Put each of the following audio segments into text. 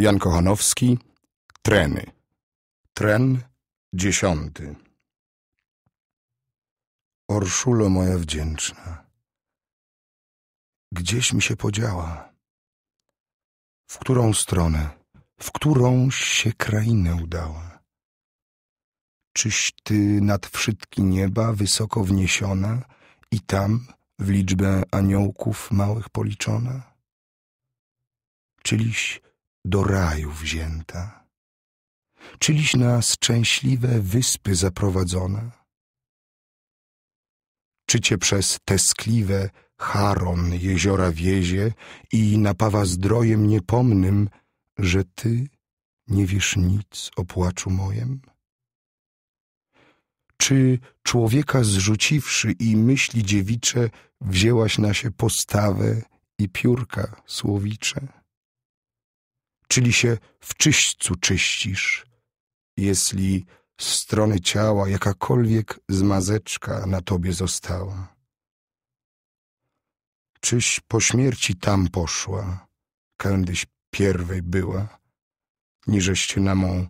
Jan Kochanowski Treny Tren dziesiąty Orszulo moja wdzięczna Gdzieś mi się podziała W którą stronę, w którą się krainę udała Czyś ty nad wszystkie nieba wysoko wniesiona I tam w liczbę aniołków małych policzona Czyliś do raju wzięta, czyliś na szczęśliwe wyspy zaprowadzona? Czy cię przez tęskliwe Haron jeziora wiezie i napawa zdrojem niepomnym, że ty nie wiesz nic o płaczu mojem? Czy człowieka zrzuciwszy i myśli dziewicze, wzięłaś na się postawę i piórka słowicze? czyli się w czyśćcu czyścisz. Jeśli z strony ciała jakakolwiek zmazeczka na tobie została. Czyś po śmierci tam poszła, kiedyś pierwej była, niżeście na mą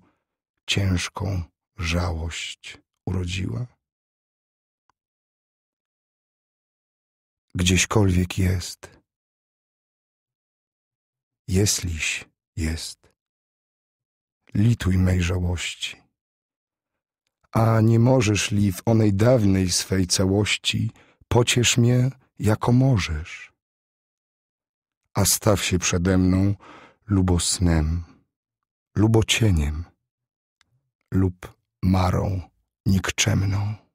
ciężką żałość urodziła? Gdzieśkolwiek jest, jesliś jest. Lituj mej żałości. A nie możesz li w onej dawnej swej całości, pociesz mnie jako możesz. A staw się przede mną lubo snem, lubo cieniem lub marą nikczemną.